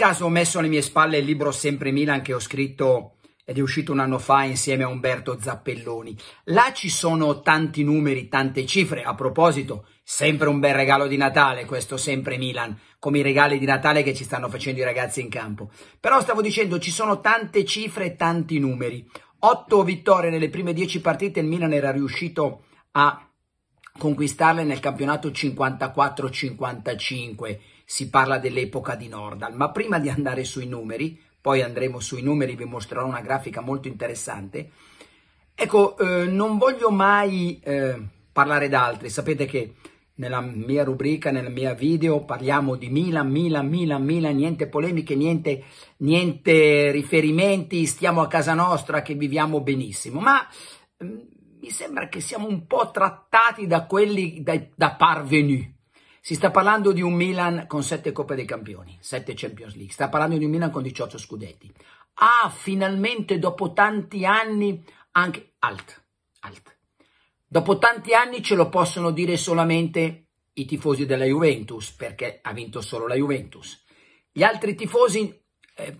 caso ho messo alle mie spalle il libro Sempre Milan che ho scritto ed è uscito un anno fa insieme a Umberto Zappelloni. Là ci sono tanti numeri, tante cifre. A proposito, sempre un bel regalo di Natale questo Sempre Milan, come i regali di Natale che ci stanno facendo i ragazzi in campo. Però stavo dicendo, ci sono tante cifre e tanti numeri. Otto vittorie nelle prime dieci partite, il Milan era riuscito a conquistarle nel campionato 54-55, si parla dell'epoca di Nordal, ma prima di andare sui numeri, poi andremo sui numeri, vi mostrerò una grafica molto interessante, ecco, eh, non voglio mai eh, parlare d'altri, sapete che nella mia rubrica, nel mio video parliamo di Milan, Milan, Milan, Milan, niente polemiche, niente, niente riferimenti, stiamo a casa nostra che viviamo benissimo, ma mm, mi sembra che siamo un po' trattati da quelli da, da parvenu. Si sta parlando di un Milan con 7 Coppe dei Campioni, 7 Champions League, sta parlando di un Milan con 18 scudetti. Ah, finalmente dopo tanti anni anche alt, alt. Dopo tanti anni ce lo possono dire solamente i tifosi della Juventus, perché ha vinto solo la Juventus. Gli altri tifosi, eh,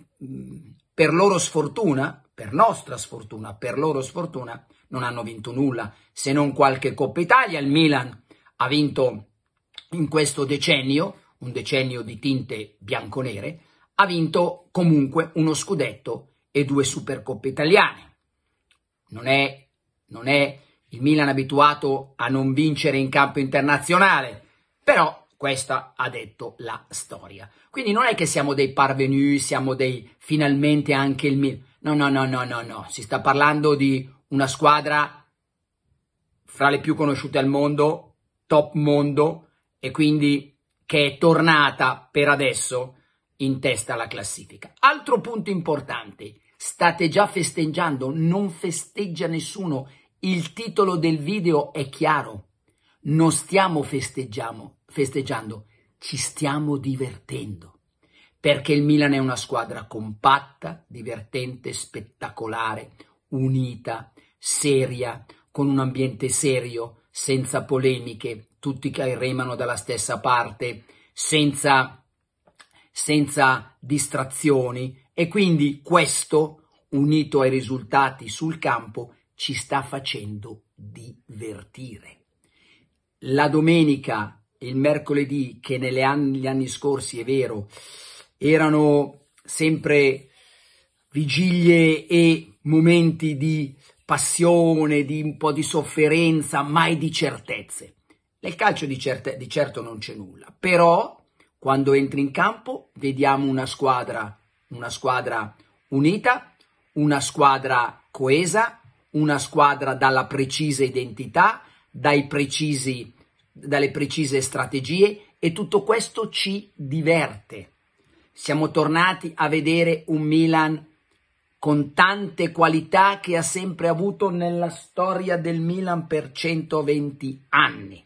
per loro sfortuna, per nostra sfortuna, per loro sfortuna, non hanno vinto nulla, se non qualche Coppa Italia. Il Milan ha vinto in questo decennio, un decennio di tinte bianconere, ha vinto comunque uno scudetto e due Supercoppe italiane. Non è, non è il Milan abituato a non vincere in campo internazionale, però questa ha detto la storia. Quindi non è che siamo dei parvenu, siamo dei finalmente anche il mil... No, no, no, no, no, no. Si sta parlando di una squadra fra le più conosciute al mondo, top mondo, e quindi che è tornata per adesso in testa alla classifica. Altro punto importante, state già festeggiando, non festeggia nessuno. Il titolo del video è chiaro, non stiamo festeggiamo, festeggiando, ci stiamo divertendo, perché il Milan è una squadra compatta, divertente, spettacolare, unita, seria, con un ambiente serio, senza polemiche, tutti che remano dalla stessa parte, senza, senza distrazioni e quindi questo, unito ai risultati sul campo, ci sta facendo divertire. La domenica il mercoledì, che negli anni, anni scorsi, è vero, erano sempre vigilie e momenti di passione, di un po' di sofferenza, mai di certezze. Nel calcio di, certe, di certo non c'è nulla, però quando entri in campo vediamo una squadra, una squadra unita, una squadra coesa, una squadra dalla precisa identità, dai precisi dalle precise strategie e tutto questo ci diverte. Siamo tornati a vedere un Milan con tante qualità che ha sempre avuto nella storia del Milan per 120 anni.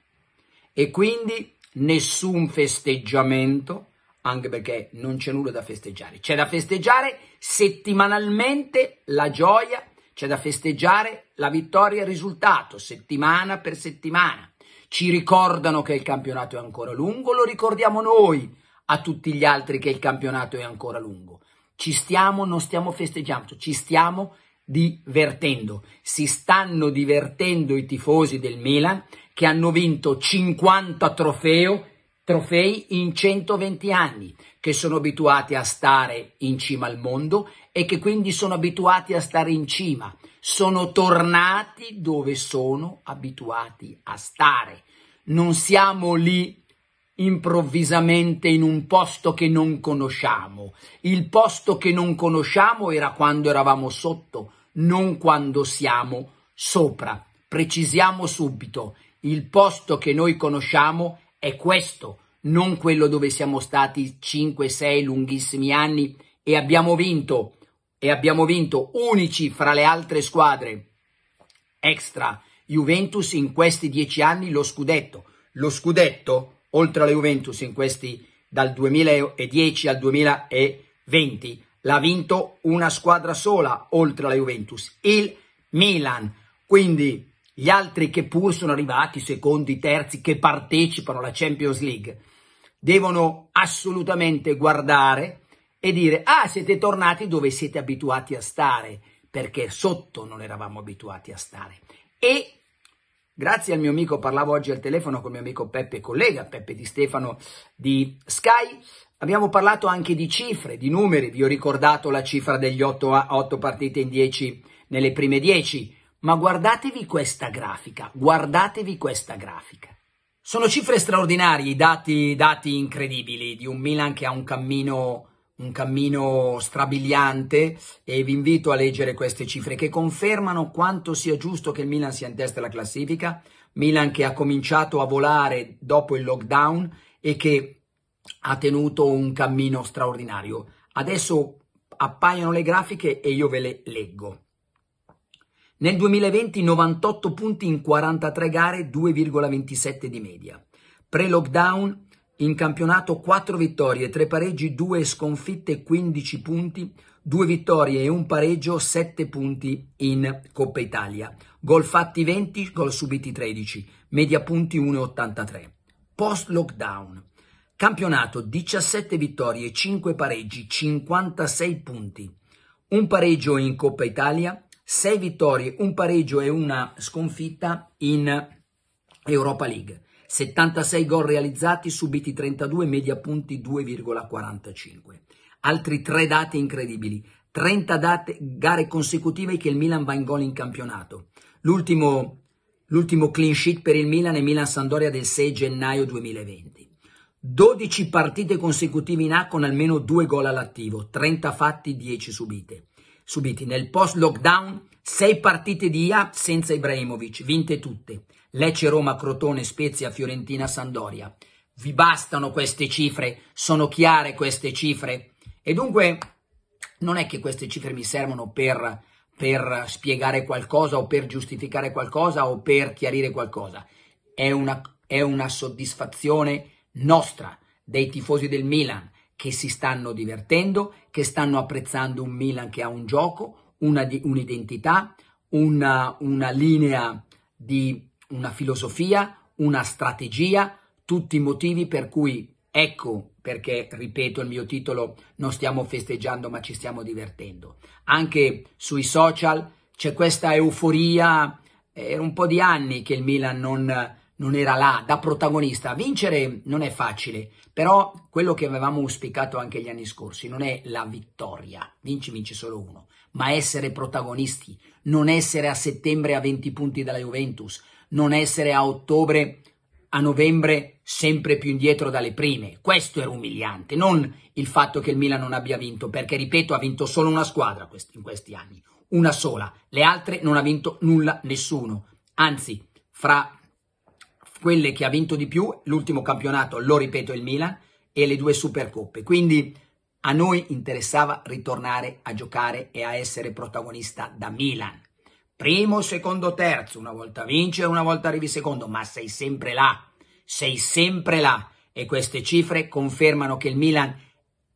E quindi nessun festeggiamento, anche perché non c'è nulla da festeggiare. C'è da festeggiare settimanalmente la gioia, c'è da festeggiare la vittoria e il risultato, settimana per settimana. Ci ricordano che il campionato è ancora lungo, lo ricordiamo noi a tutti gli altri che il campionato è ancora lungo. Ci stiamo, non stiamo festeggiando, ci stiamo divertendo. Si stanno divertendo i tifosi del Milan che hanno vinto 50 trofeo Trofei in 120 anni, che sono abituati a stare in cima al mondo e che quindi sono abituati a stare in cima. Sono tornati dove sono abituati a stare. Non siamo lì improvvisamente in un posto che non conosciamo. Il posto che non conosciamo era quando eravamo sotto, non quando siamo sopra. Precisiamo subito, il posto che noi conosciamo è è questo, non quello dove siamo stati 5-6 lunghissimi anni e abbiamo vinto, e abbiamo vinto unici fra le altre squadre extra Juventus in questi dieci anni lo scudetto. Lo scudetto, oltre alla Juventus in questi dal 2010 al 2020, l'ha vinto una squadra sola oltre alla Juventus, il Milan. Quindi gli altri che pur sono arrivati, secondi, terzi, che partecipano alla Champions League, devono assolutamente guardare e dire ah siete tornati dove siete abituati a stare, perché sotto non eravamo abituati a stare. E grazie al mio amico, parlavo oggi al telefono con il mio amico Peppe, collega Peppe Di Stefano di Sky, abbiamo parlato anche di cifre, di numeri, vi ho ricordato la cifra degli 8, 8 partite in 10 nelle prime 10, ma guardatevi questa grafica, guardatevi questa grafica. Sono cifre straordinarie, dati, dati incredibili di un Milan che ha un cammino, un cammino strabiliante e vi invito a leggere queste cifre che confermano quanto sia giusto che il Milan sia in testa alla classifica. Milan che ha cominciato a volare dopo il lockdown e che ha tenuto un cammino straordinario. Adesso appaiono le grafiche e io ve le leggo. Nel 2020 98 punti in 43 gare, 2,27 di media. Pre-lockdown in campionato 4 vittorie, 3 pareggi, 2 sconfitte, 15 punti, 2 vittorie e un pareggio, 7 punti in Coppa Italia. Gol fatti 20, gol subiti 13, media punti 1,83. Post lockdown. Campionato 17 vittorie, 5 pareggi, 56 punti. Un pareggio in Coppa Italia, 6 vittorie, un pareggio e una sconfitta in Europa League. 76 gol realizzati, subiti 32, media punti 2,45. Altri tre dati incredibili. 30 date, gare consecutive che il Milan va in gol in campionato. L'ultimo, l'ultimo clean sheet per il Milan è Milan-Sandoria del 6 gennaio 2020. 12 partite consecutive in A con almeno 2 gol all'attivo, 30 fatti, 10 subite subiti. Nel post-lockdown, sei partite di IA senza Ibrahimovic, vinte tutte. Lecce, Roma, Crotone, Spezia, Fiorentina, Sandoria. Vi bastano queste cifre? Sono chiare queste cifre? E dunque, non è che queste cifre mi servono per, per spiegare qualcosa o per giustificare qualcosa o per chiarire qualcosa. È una, è una soddisfazione nostra, dei tifosi del Milan, che si stanno divertendo, che stanno apprezzando un Milan che ha un gioco, una, un'identità, una, una linea di una filosofia, una strategia, tutti i motivi per cui ecco perché, ripeto il mio titolo, non stiamo festeggiando ma ci stiamo divertendo. Anche sui social c'è questa euforia, era eh, un po' di anni che il Milan non non era là da protagonista. Vincere non è facile, però quello che avevamo auspicato anche gli anni scorsi non è la vittoria, vinci vince solo uno, ma essere protagonisti, non essere a settembre a 20 punti dalla Juventus, non essere a ottobre, a novembre sempre più indietro dalle prime. Questo era umiliante, non il fatto che il Milan non abbia vinto, perché ripeto ha vinto solo una squadra in questi anni, una sola, le altre non ha vinto nulla nessuno. Anzi, fra quelle che ha vinto di più, l'ultimo campionato, lo ripeto, il Milan, e le due Supercoppe. Quindi a noi interessava ritornare a giocare e a essere protagonista da Milan. Primo, secondo, terzo, una volta e una volta arrivi secondo, ma sei sempre là, sei sempre là. E queste cifre confermano che il Milan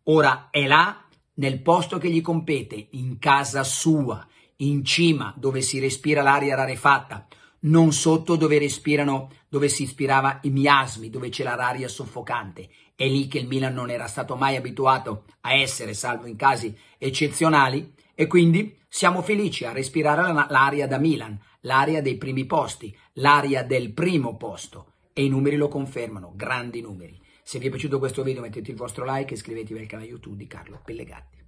ora è là nel posto che gli compete, in casa sua, in cima, dove si respira l'aria rarefatta, non sotto dove respirano, dove si ispirava i miasmi, dove c'era l'aria soffocante. È lì che il Milan non era stato mai abituato a essere, salvo in casi eccezionali, e quindi siamo felici a respirare l'aria da Milan, l'aria dei primi posti, l'aria del primo posto. E i numeri lo confermano, grandi numeri. Se vi è piaciuto questo video mettete il vostro like e iscrivetevi al canale YouTube di Carlo Pellegatti.